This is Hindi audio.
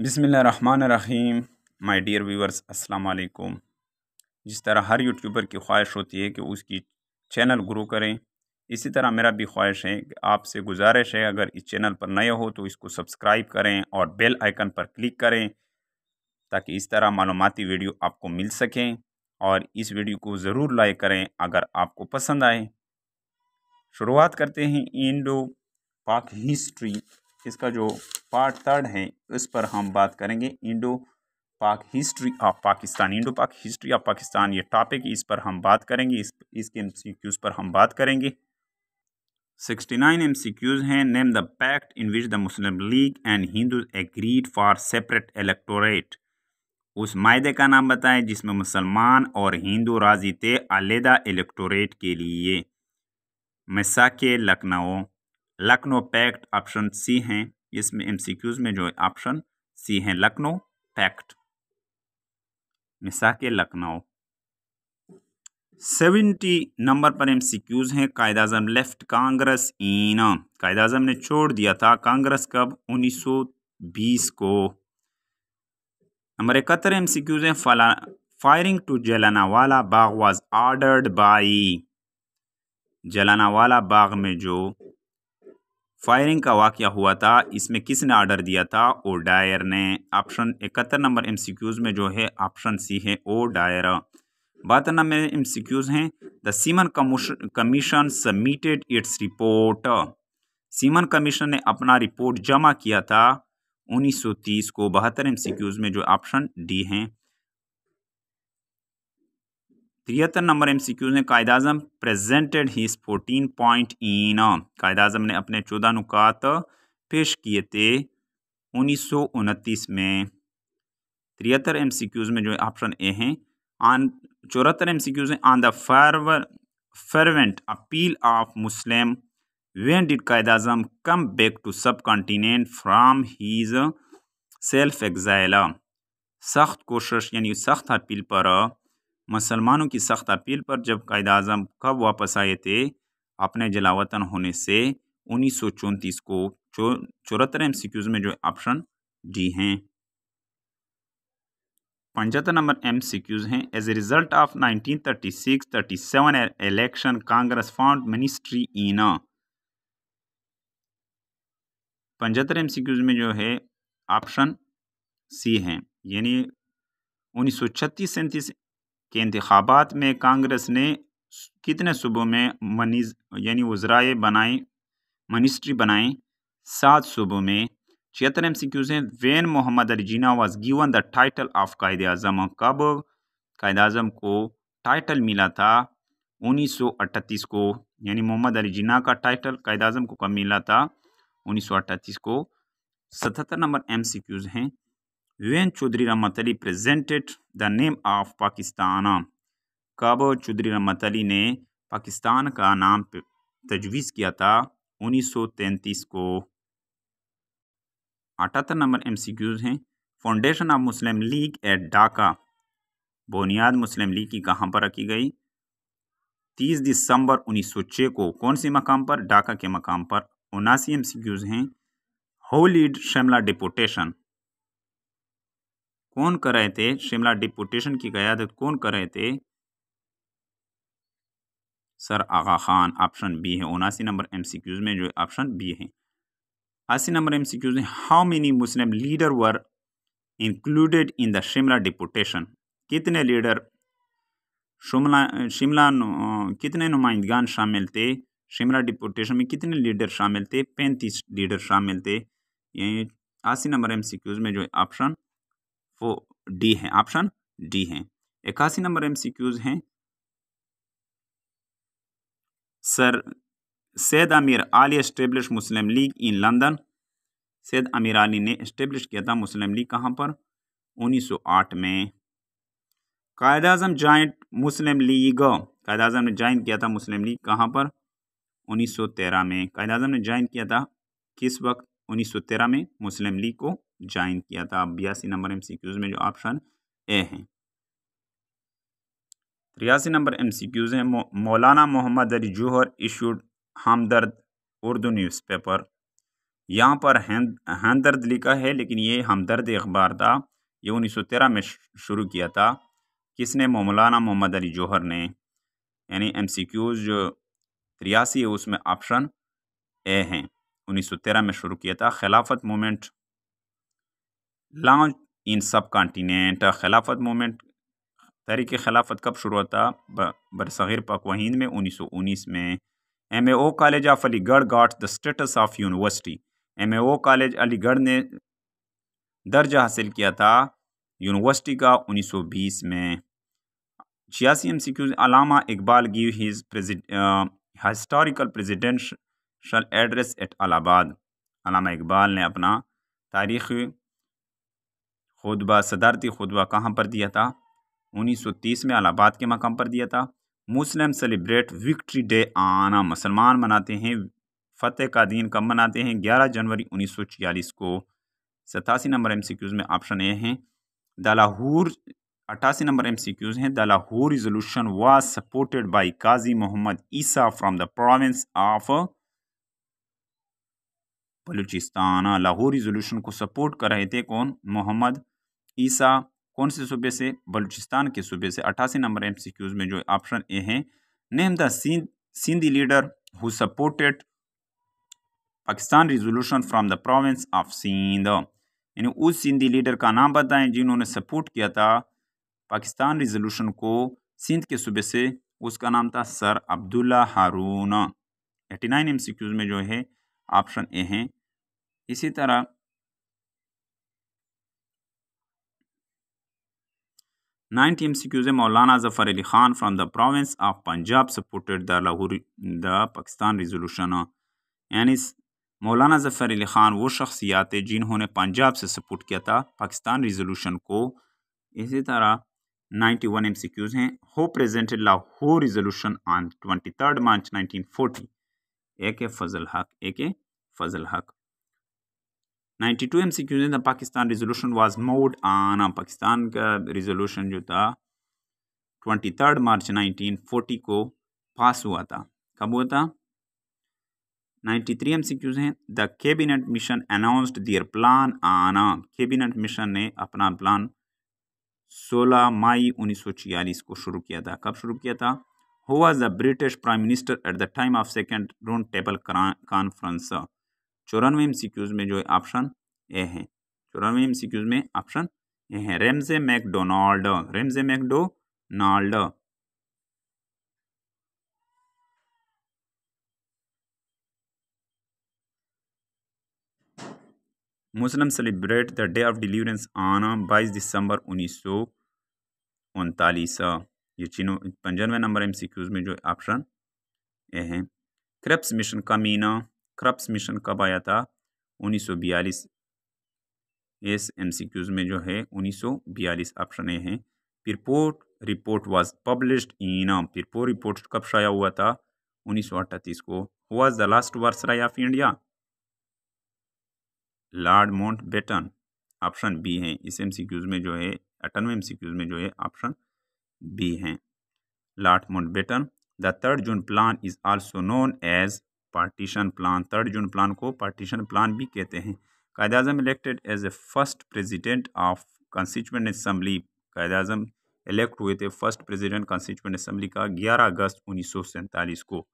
बिसमीम माय डियर व्यूवर्स अस्सलाम वालेकुम जिस तरह हर यूट्यूबर की ख्वाहिश होती है कि उसकी चैनल ग्रो करें इसी तरह मेरा भी ख्वाहिश है कि आपसे गुजारिश है अगर इस चैनल पर नए हो तो इसको सब्सक्राइब करें और बेल आइकन पर क्लिक करें ताकि इस तरह मालूमती वीडियो आपको मिल सकें और इस वीडियो को ज़रूर लाइक करें अगर आपको पसंद आए शुरुआत करते हैं इंडो पाक हिस्ट्री इसका जो पार्ट थर्ड है इस पर हम बात करेंगे Indo Pak history of Pakistan Indo Pak history of Pakistan ये टॉपिक इस पर हम बात करेंगे इस इसके एम पर हम बात करेंगे sixty nine M C Qs हैं name the pact in which the Muslim League and Hindu agreed for separate electorate उस माहे का नाम बताएं जिसमें मुसलमान और हिंदू राजी थे अलहदा इलेक्टोरेट के लिए मिसाके Lucknow Lucknow pact option C हैं इसमें एमसीक्यूज में जो ऑप्शन सी हैं लखनऊ पैक्ट मिसा के लखनऊ सेवेंटी नंबर पर एम सी क्यूज़ हैं कायद अजम लेफ्ट कांग्रेस इन कायद अजम ने छोड़ दिया था कांग्रेस कब उन्नीस सौ बीस को नंबर इकहत्तर एम सी क्यूज़ हैं फला firing to Jallianwala Bagh was ordered by Jallianwala Bagh में जो फायरिंग का वाक़ हुआ था इसमें किसने आर्डर दिया था ओ डायर ने ऑप्शन इकहत्तर नंबर एम में जो है ऑप्शन सी है ओ डायर बहत्तर नंबर एम हैं the Simon commission submitted its report Simon commission ने अपना रिपोर्ट जमा किया था 1930 को बहत्तर एम में जो ऑप्शन डी हैं तिहत्तर नंबर एम सी क्यूज़ ने Quaid Azam presented his fourteen point in Quaid Azam ने अपने चौदह नुकात पेश किए थे उन्नीस सौ उनतीस में तिहत्तर एम सी क्यूज़ में जो ऑप्शन ए हैं चौहत्तर एम सी क्यूज़ हैं on the fervour appeal of Muslim when did Quaid Azam come back to subcontinent from his self exile सख्त कोशिश यानी सख्त अपील पर मुसलमानों की सख्त अपील पर जब कायद अजम कब वापस आए थे अपने जलावतन होने से उन्नीस सौ चौंतीस को चौहत्तर एम सी में जो ऑप्शन डी हैं पंचहत्तर नंबर एम सी क्यूज़ हैं as a result of nineteen thirty six thirty seven election Congress found ministry इना पंचहत्तर एम सी क्यूज़ में जो है ऑप्शन सी हैं यानी उन्नीस सौ छत्तीस सैंतीस के इंतबात में कांग्रेस ने कितने सूबों में मनीज यानी वज्राए बनाए मनिस्ट्री बनाए सात सूबों में छिहत्तर एम सी क्यूज़ हैं when Mohammad Jinnah was given the title of Quaid Azam कब कायद अजम को टाइटल मिला था उन्नीस सौ अट्ठतीस को यानी मोहम्मद अली जीना का टाइटल कायद अजम को कब मिला था उन्नीस सौ अट्ठतीस को सतहत्तर नंबर एम सी क्यूज़ हैं When Chaudhry Ramat Ali presented the name of Pakistan, कब चौधरी रमत अली ने पाकिस्तान का नाम तजवीज़ किया था 1933 को अठहत्तर नंबर एम सी क्यूज़ हैं foundation of Muslim League at Dhaka बुनियाद मुस्लिम लीग की कहाँ पर रखी गई 30 दिसंबर 1906 को कौन से मकाम पर ढाका के मकाम पर उनासी एम सी क्यूज़ हैं होलीड शिमला डिपोटेशन कौन कर रहे थे शिमला डिपुटेशन की क्यादत कौन कर रहे थे sir Aga Khan option B है उनासी नंबर एम सी क्यूज़ में जो ऑप्शन बी है अस्सी नंबर एम सी क्यूज़ में how many Muslim leader were included in the Shimla deputation कितने लीडर शिमला शिमला कितने नुमाइंदगान शामिल थे शिमला डिपुटेशन में कितने लीडर शामिल थे पैंतीस लीडर शामिल थे यही अस्सी नंबर एम सी क्यूज़ में जो ऑप्शन वो डी है ऑप्शन डी है इक्यासी नंबर एमसीक्यूज हैं sir Syed Ameer Ali establish Muslim League in London Syed Ameer Ali ने इस्टेब्लिश किया था मुस्लिम लीग कहाँ पर 1908 में कायद अजम जॉइंट मुस्लिम लीग कायद अजम ने ज्वाइन किया था मुस्लिम लीग कहाँ पर 1913 में कायद अजम ने ज्वाइन किया था किस वक्त 1913 में मुस्लिम लीग को ज्वाइन किया था बयासी नंबर एम सी क्यूज़ में जो ऑप्शन ए हैं त्रियासी नंबर एम सी क्यूज़ हैं मौलाना मोहम्मद अली जौहर इशूड हमदर्द उर्दू न्यूज़पेपर यहाँ पर हमदर्द लिखा है लेकिन ये हमदर्द अखबार था ये उन्नीस सौ तेरह में शुरू किया था किसने मौलाना मोहम्मद अली जौहर ने यानी एम सी क्यूज़ जो त्रियासी है उसमें ऑप्शन ए हैं उन्नीस सौ तेरह में शुरू किया था खिलाफत मूवमेंट लॉन्च इन सब कॉन्टीनेंट खिलाफत मूवमेंट तहरीक खिलाफत कब शुरू होता बरसर पकवा हिंद में उन्नीस सौ उन्नीस में M A O college of Aligarh got the status of university M A O college Aligarh ने दर्जा हासिल किया था यूनिवर्सिटी का उन्नीस सौ बीस में छियासी M C Qs Allama Iqbal give his historical presidential address at Allahabad Allama Iqbal ने अपना तारीखी खुतबा सदारती खुतबा कहाँ पर दिया था 1930 में अलाहाबाद के मकाम पर दिया था मुस्लिम सेलिब्रेट विक्ट्री डे आना मुसलमान मनाते हैं फ़तेह का दिन कब मनाते हैं 11 जनवरी 1946 को सतासी नंबर एम सी क्यूज़ में ऑप्शन ए हैं द अट्ठासी नंबर एम सी क्यूज़ हैं the Lahore resolution was supported by Qazi Mohammad Isa from the province of Balochistan Lahore resolution को सपोर्ट कर रहे थे कौन मोहम्मद ईसा कौन से सूबे से बलूचिस्तान के सूबे से अट्ठासी नंबर एम में जो ऑप्शन ए हैं name the Sindhi leader who supported Pakistan resolution from the province of Sindh यानी उस सिंधी लीडर का नाम बताएं जिन्होंने सपोर्ट किया था पाकिस्तान रिजोल्यूशन को सिंध के सूबे से उसका नाम था sir Abdullah Haroon eighty nine M में जो है ऑप्शन ए हैं इसी तरह 90 MCQs Maulana Zafar Ali Khan from the province of Punjab supported the Lahore the Pakistan resolution यानी मौलाना जफ़र अली ख़ान वो शख्सियात जिन्होंने पंजाब से सपोर्ट किया था पाकिस्तान रिजोल्यूशन को इसी तरह 91 वन एम सी क्यूज़ हैं who presented Lahore resolution on 23 March 1940 A K Fazal Haq A K Fazal Haq ninety two M C Q the Pakistan resolution was moved on Pakistan का रिजोल्यूशन जो था twenty third March nineteen forty को पास हुआ था कब हुआ था ninety three M C Qs हैं the cabinet mission announced their plan आना केबिनेट मिशन ने अपना प्लान सोलह मई उन्नीस सौ छियालीस को शुरू किया था कब शुरू किया था हुआ the British prime minister at the time of second round table conference चौरानवे एम में जो है ऑप्शन ए है चौरानवे एम में ऑप्शन ए है Ramsay MacDonald Ramsay MacDonald Muslim celebrate the day of deliverance on बाईस दिसंबर उन्नीस सौ उनतालीस ये चीनों पंजानवे नंबर एम में जो ऑप्शन ए है Cripps mission came in Cripps mission कब आया था 1942 सी क्यूज में जो है 1942 ऑप्शन ए हैं Pirpur report was published in Pirpur report कब शाया हुआ था उन्नीस को was the last viceroy of India Lord Mountbatten option B है इस क्यूज में जो है अठानवे क्यूज में जो है ऑप्शन बी है Lord Mountbatten the third June plan is also known as partition plan third June plan को पार्टीशन प्लान भी कहते हैं Quaid Azam elected as a first president of constituent assembly Quaid Azam elect हुए थे फर्स्ट प्रेजिडेंट कंस्टिचुएंट असम्बली का ग्यारह अगस्त उन्नीस को